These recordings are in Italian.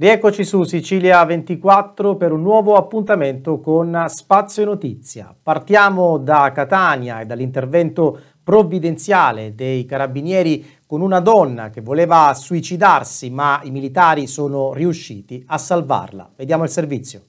Rieccoci su Sicilia 24 per un nuovo appuntamento con Spazio Notizia. Partiamo da Catania e dall'intervento provvidenziale dei carabinieri con una donna che voleva suicidarsi ma i militari sono riusciti a salvarla. Vediamo il servizio.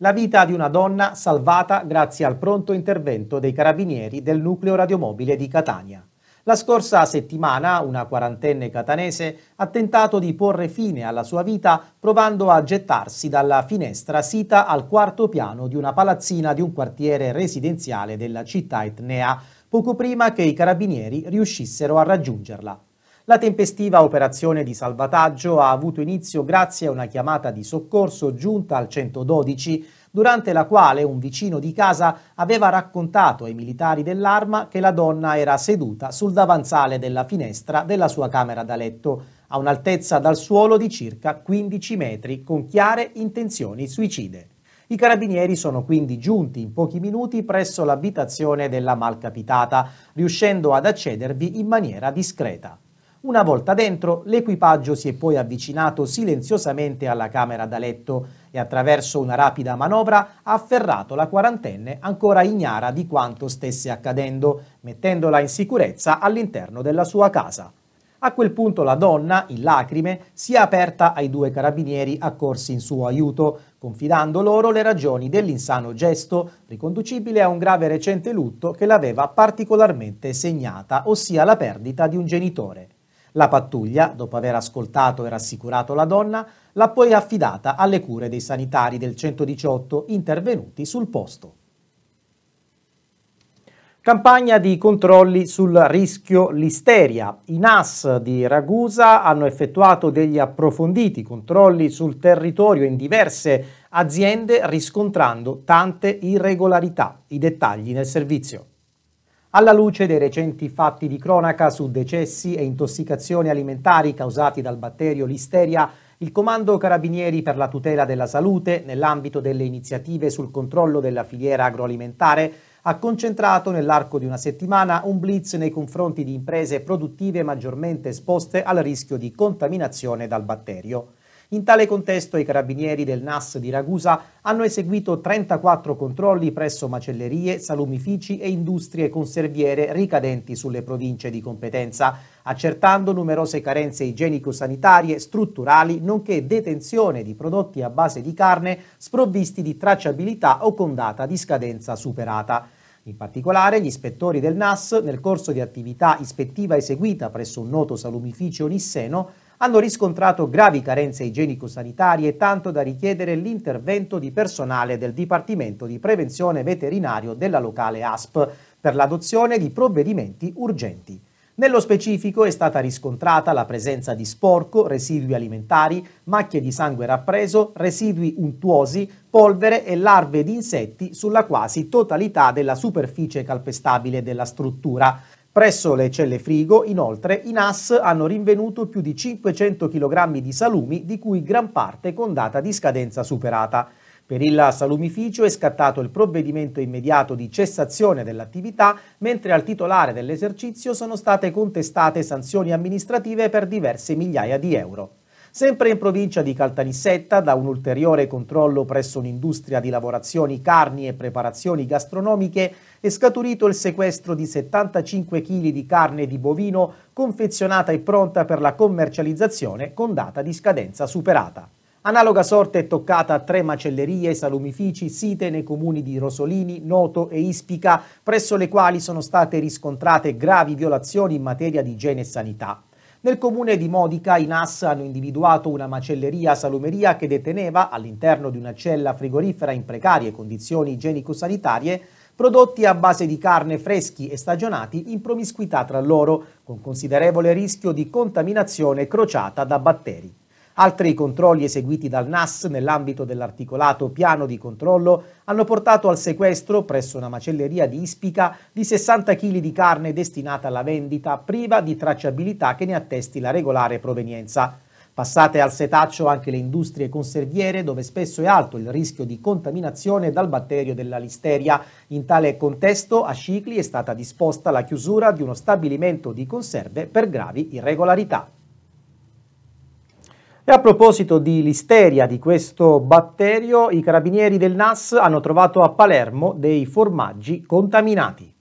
La vita di una donna salvata grazie al pronto intervento dei carabinieri del nucleo radiomobile di Catania. La scorsa settimana una quarantenne catanese ha tentato di porre fine alla sua vita provando a gettarsi dalla finestra sita al quarto piano di una palazzina di un quartiere residenziale della città etnea, poco prima che i carabinieri riuscissero a raggiungerla. La tempestiva operazione di salvataggio ha avuto inizio grazie a una chiamata di soccorso giunta al 112 durante la quale un vicino di casa aveva raccontato ai militari dell'arma che la donna era seduta sul davanzale della finestra della sua camera da letto, a un'altezza dal suolo di circa 15 metri, con chiare intenzioni suicide. I carabinieri sono quindi giunti in pochi minuti presso l'abitazione della malcapitata, riuscendo ad accedervi in maniera discreta. Una volta dentro, l'equipaggio si è poi avvicinato silenziosamente alla camera da letto e attraverso una rapida manovra ha afferrato la quarantenne ancora ignara di quanto stesse accadendo, mettendola in sicurezza all'interno della sua casa. A quel punto la donna, in lacrime, si è aperta ai due carabinieri accorsi in suo aiuto, confidando loro le ragioni dell'insano gesto, riconducibile a un grave recente lutto che l'aveva particolarmente segnata, ossia la perdita di un genitore. La pattuglia, dopo aver ascoltato e rassicurato la donna, l'ha poi affidata alle cure dei sanitari del 118 intervenuti sul posto. Campagna di controlli sul rischio listeria. I NAS di Ragusa hanno effettuato degli approfonditi controlli sul territorio in diverse aziende riscontrando tante irregolarità. I dettagli nel servizio. Alla luce dei recenti fatti di cronaca su decessi e intossicazioni alimentari causati dal batterio Listeria, il Comando Carabinieri per la tutela della salute, nell'ambito delle iniziative sul controllo della filiera agroalimentare, ha concentrato nell'arco di una settimana un blitz nei confronti di imprese produttive maggiormente esposte al rischio di contaminazione dal batterio. In tale contesto i carabinieri del NAS di Ragusa hanno eseguito 34 controlli presso macellerie, salumifici e industrie conserviere ricadenti sulle province di competenza, accertando numerose carenze igienico-sanitarie, strutturali, nonché detenzione di prodotti a base di carne sprovvisti di tracciabilità o con data di scadenza superata. In particolare, gli ispettori del NAS, nel corso di attività ispettiva eseguita presso un noto salumificio nisseno, hanno riscontrato gravi carenze igienico-sanitarie tanto da richiedere l'intervento di personale del Dipartimento di Prevenzione Veterinario della locale ASP per l'adozione di provvedimenti urgenti. Nello specifico è stata riscontrata la presenza di sporco, residui alimentari, macchie di sangue rappreso, residui untuosi, polvere e larve di insetti sulla quasi totalità della superficie calpestabile della struttura, Presso le celle frigo, inoltre, i NAS hanno rinvenuto più di 500 kg di salumi, di cui gran parte con data di scadenza superata. Per il salumificio è scattato il provvedimento immediato di cessazione dell'attività, mentre al titolare dell'esercizio sono state contestate sanzioni amministrative per diverse migliaia di euro. Sempre in provincia di Caltanissetta, da un ulteriore controllo presso un'industria di lavorazioni carni e preparazioni gastronomiche, è scaturito il sequestro di 75 kg di carne di bovino confezionata e pronta per la commercializzazione con data di scadenza superata. Analoga sorte è toccata a tre macellerie e salumifici site nei comuni di Rosolini, Noto e Ispica, presso le quali sono state riscontrate gravi violazioni in materia di igiene e sanità. Nel comune di Modica i NAS hanno individuato una macelleria salumeria che deteneva, all'interno di una cella frigorifera in precarie condizioni igienico-sanitarie, prodotti a base di carne freschi e stagionati in promiscuità tra loro, con considerevole rischio di contaminazione crociata da batteri. Altri controlli eseguiti dal NAS nell'ambito dell'articolato piano di controllo hanno portato al sequestro presso una macelleria di Ispica di 60 kg di carne destinata alla vendita priva di tracciabilità che ne attesti la regolare provenienza. Passate al setaccio anche le industrie conserviere, dove spesso è alto il rischio di contaminazione dal batterio della listeria. In tale contesto, a Scicli è stata disposta la chiusura di uno stabilimento di conserve per gravi irregolarità. E a proposito di listeria di questo batterio, i carabinieri del NAS hanno trovato a Palermo dei formaggi contaminati.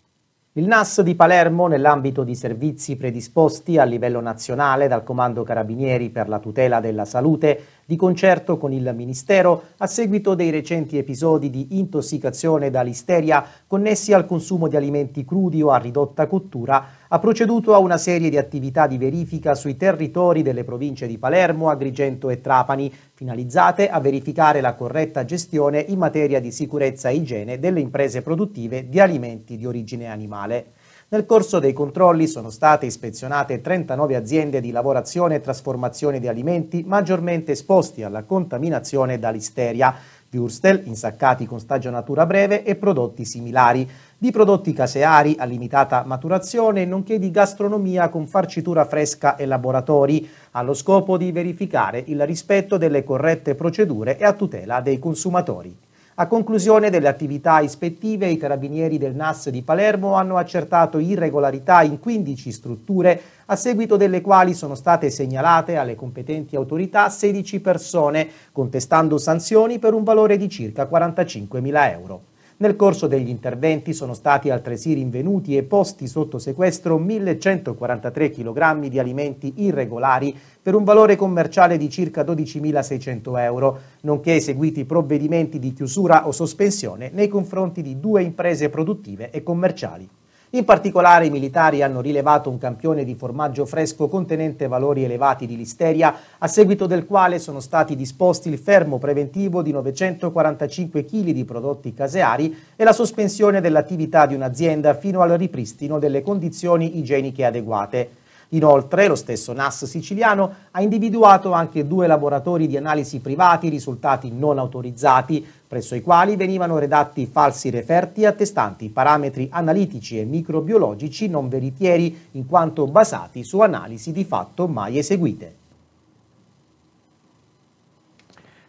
Il NAS di Palermo, nell'ambito di servizi predisposti a livello nazionale dal Comando Carabinieri per la tutela della salute, di concerto con il Ministero a seguito dei recenti episodi di intossicazione da listeria connessi al consumo di alimenti crudi o a ridotta cottura, ha proceduto a una serie di attività di verifica sui territori delle province di Palermo, Agrigento e Trapani, finalizzate a verificare la corretta gestione in materia di sicurezza e igiene delle imprese produttive di alimenti di origine animale. Nel corso dei controlli sono state ispezionate 39 aziende di lavorazione e trasformazione di alimenti maggiormente esposti alla contaminazione da listeria, Würstel, insaccati con stagionatura breve e prodotti similari, di prodotti caseari a limitata maturazione, nonché di gastronomia con farcitura fresca e laboratori, allo scopo di verificare il rispetto delle corrette procedure e a tutela dei consumatori. A conclusione delle attività ispettive, i carabinieri del NAS di Palermo hanno accertato irregolarità in 15 strutture, a seguito delle quali sono state segnalate alle competenti autorità 16 persone, contestando sanzioni per un valore di circa 45.000 euro. Nel corso degli interventi sono stati altresì rinvenuti e posti sotto sequestro 1.143 kg di alimenti irregolari per un valore commerciale di circa 12.600 euro, nonché eseguiti provvedimenti di chiusura o sospensione nei confronti di due imprese produttive e commerciali. In particolare i militari hanno rilevato un campione di formaggio fresco contenente valori elevati di listeria, a seguito del quale sono stati disposti il fermo preventivo di 945 kg di prodotti caseari e la sospensione dell'attività di un'azienda fino al ripristino delle condizioni igieniche adeguate. Inoltre, lo stesso NAS siciliano ha individuato anche due laboratori di analisi privati risultati non autorizzati, presso i quali venivano redatti falsi referti attestanti parametri analitici e microbiologici non veritieri in quanto basati su analisi di fatto mai eseguite.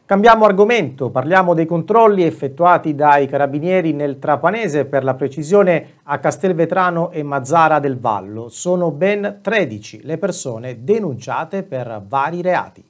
Cambiamo argomento, parliamo dei controlli effettuati dai carabinieri nel Trapanese, per la precisione a Castelvetrano e Mazzara del Vallo. Sono ben 13 le persone denunciate per vari reati.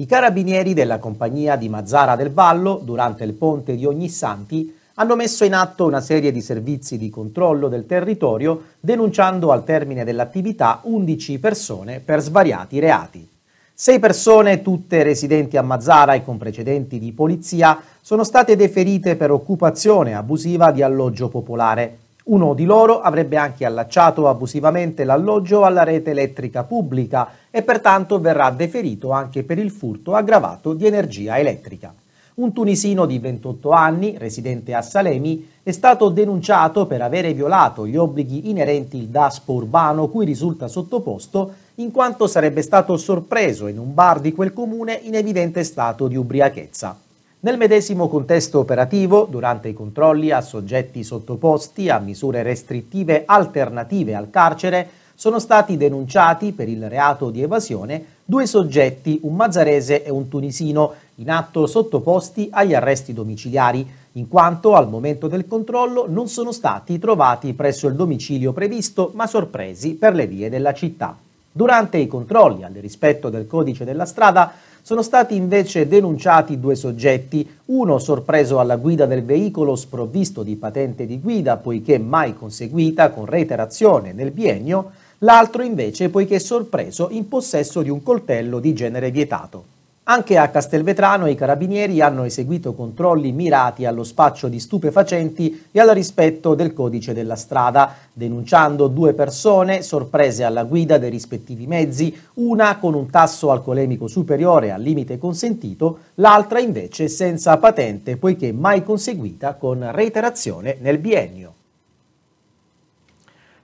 I carabinieri della compagnia di Mazzara del Vallo, durante il ponte di Ognissanti, hanno messo in atto una serie di servizi di controllo del territorio, denunciando al termine dell'attività 11 persone per svariati reati. Sei persone, tutte residenti a Mazzara e con precedenti di polizia, sono state deferite per occupazione abusiva di alloggio popolare, uno di loro avrebbe anche allacciato abusivamente l'alloggio alla rete elettrica pubblica e pertanto verrà deferito anche per il furto aggravato di energia elettrica. Un tunisino di 28 anni, residente a Salemi, è stato denunciato per avere violato gli obblighi inerenti il DASPO urbano cui risulta sottoposto, in quanto sarebbe stato sorpreso in un bar di quel comune in evidente stato di ubriachezza. Nel medesimo contesto operativo, durante i controlli a soggetti sottoposti a misure restrittive alternative al carcere, sono stati denunciati per il reato di evasione due soggetti, un mazzarese e un tunisino, in atto sottoposti agli arresti domiciliari, in quanto al momento del controllo non sono stati trovati presso il domicilio previsto, ma sorpresi per le vie della città. Durante i controlli al rispetto del codice della strada sono stati invece denunciati due soggetti, uno sorpreso alla guida del veicolo sprovvisto di patente di guida poiché mai conseguita con reiterazione nel biennio, l'altro invece poiché sorpreso in possesso di un coltello di genere vietato. Anche a Castelvetrano i carabinieri hanno eseguito controlli mirati allo spaccio di stupefacenti e al rispetto del codice della strada, denunciando due persone sorprese alla guida dei rispettivi mezzi, una con un tasso alcolemico superiore al limite consentito, l'altra invece senza patente poiché mai conseguita con reiterazione nel biennio.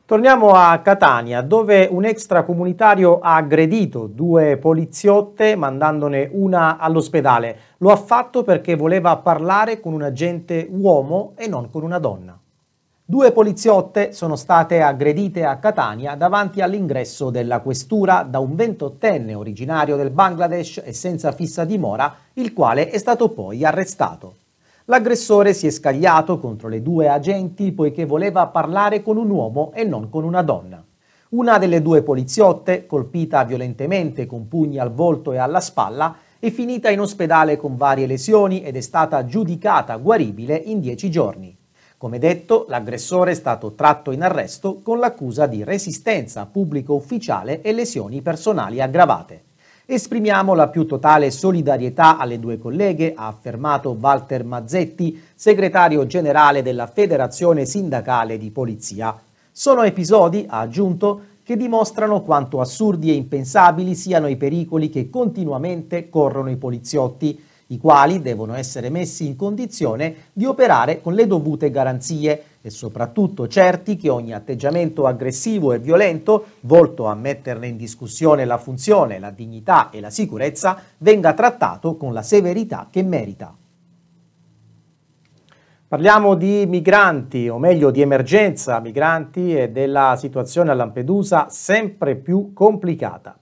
Torniamo a Catania, dove un extracomunitario ha aggredito due poliziotte mandandone una all'ospedale. Lo ha fatto perché voleva parlare con un agente uomo e non con una donna. Due poliziotte sono state aggredite a Catania davanti all'ingresso della questura da un ventottenne originario del Bangladesh e senza fissa dimora, il quale è stato poi arrestato. L'aggressore si è scagliato contro le due agenti poiché voleva parlare con un uomo e non con una donna. Una delle due poliziotte, colpita violentemente con pugni al volto e alla spalla, è finita in ospedale con varie lesioni ed è stata giudicata guaribile in dieci giorni. Come detto, l'aggressore è stato tratto in arresto con l'accusa di resistenza pubblico ufficiale e lesioni personali aggravate. Esprimiamo la più totale solidarietà alle due colleghe, ha affermato Walter Mazzetti, segretario generale della Federazione Sindacale di Polizia. Sono episodi, ha aggiunto, che dimostrano quanto assurdi e impensabili siano i pericoli che continuamente corrono i poliziotti i quali devono essere messi in condizione di operare con le dovute garanzie e soprattutto certi che ogni atteggiamento aggressivo e violento, volto a metterne in discussione la funzione, la dignità e la sicurezza, venga trattato con la severità che merita. Parliamo di migranti, o meglio di emergenza migranti e della situazione a Lampedusa sempre più complicata.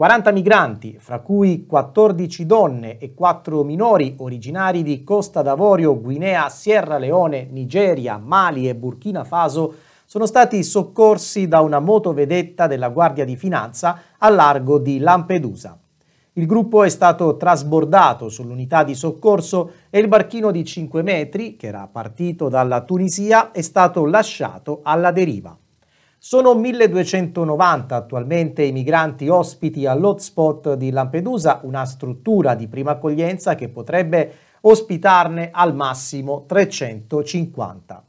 40 migranti, fra cui 14 donne e 4 minori originari di Costa d'Avorio, Guinea, Sierra Leone, Nigeria, Mali e Burkina Faso, sono stati soccorsi da una motovedetta della Guardia di Finanza a largo di Lampedusa. Il gruppo è stato trasbordato sull'unità di soccorso e il barchino di 5 metri, che era partito dalla Tunisia, è stato lasciato alla deriva. Sono 1290 attualmente i migranti ospiti all'hotspot di Lampedusa, una struttura di prima accoglienza che potrebbe ospitarne al massimo 350.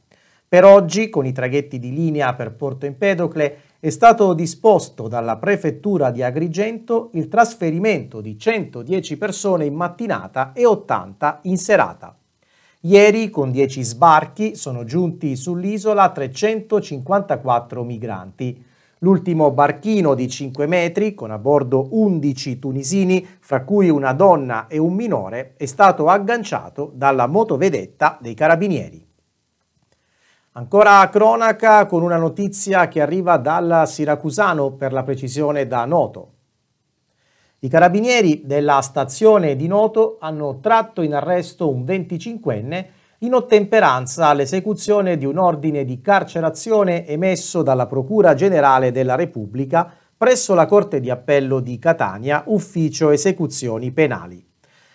Per oggi, con i traghetti di linea per Porto Empedocle, è stato disposto dalla prefettura di Agrigento il trasferimento di 110 persone in mattinata e 80 in serata. Ieri, con 10 sbarchi, sono giunti sull'isola 354 migranti. L'ultimo barchino di 5 metri, con a bordo 11 tunisini, fra cui una donna e un minore, è stato agganciato dalla motovedetta dei carabinieri. Ancora a cronaca con una notizia che arriva dal Siracusano, per la precisione da Noto. I carabinieri della stazione di Noto hanno tratto in arresto un 25enne in ottemperanza all'esecuzione di un ordine di carcerazione emesso dalla Procura Generale della Repubblica presso la Corte di Appello di Catania, ufficio esecuzioni penali.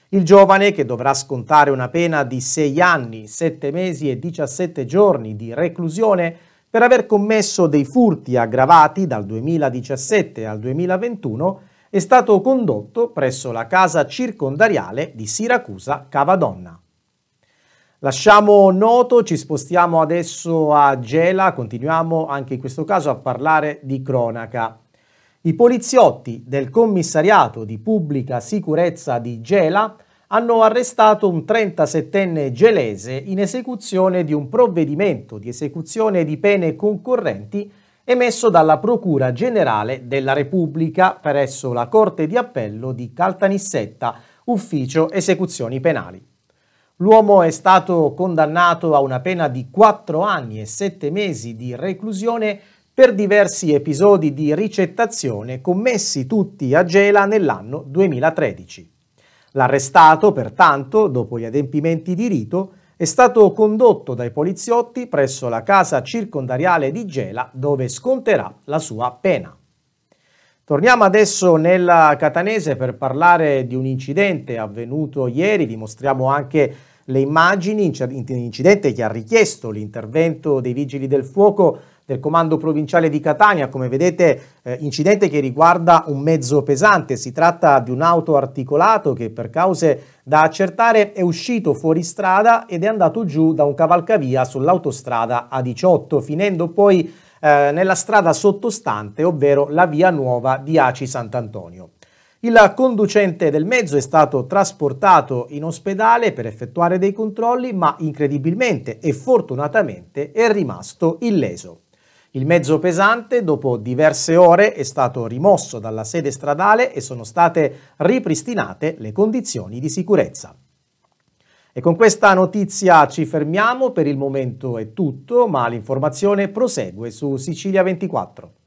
Il giovane, che dovrà scontare una pena di 6 anni, 7 mesi e 17 giorni di reclusione per aver commesso dei furti aggravati dal 2017 al 2021, è stato condotto presso la casa circondariale di Siracusa Cavadonna. Lasciamo Noto, ci spostiamo adesso a Gela, continuiamo anche in questo caso a parlare di cronaca. I poliziotti del commissariato di pubblica sicurezza di Gela hanno arrestato un 37enne gelese in esecuzione di un provvedimento di esecuzione di pene concorrenti emesso dalla Procura Generale della Repubblica presso la Corte di Appello di Caltanissetta, ufficio esecuzioni penali. L'uomo è stato condannato a una pena di 4 anni e 7 mesi di reclusione per diversi episodi di ricettazione commessi tutti a Gela nell'anno 2013. L'arrestato, pertanto, dopo gli adempimenti di rito, è stato condotto dai poliziotti presso la casa circondariale di Gela dove sconterà la sua pena. Torniamo adesso nella Catanese per parlare di un incidente avvenuto ieri, vi mostriamo anche le immagini, un incidente che ha richiesto l'intervento dei vigili del fuoco del comando provinciale di Catania, come vedete eh, incidente che riguarda un mezzo pesante, si tratta di un auto articolato che per cause da accertare è uscito fuori strada ed è andato giù da un cavalcavia sull'autostrada A18, finendo poi eh, nella strada sottostante, ovvero la via nuova di Aci Sant'Antonio. Il conducente del mezzo è stato trasportato in ospedale per effettuare dei controlli, ma incredibilmente e fortunatamente è rimasto illeso. Il mezzo pesante, dopo diverse ore, è stato rimosso dalla sede stradale e sono state ripristinate le condizioni di sicurezza. E con questa notizia ci fermiamo, per il momento è tutto, ma l'informazione prosegue su Sicilia 24.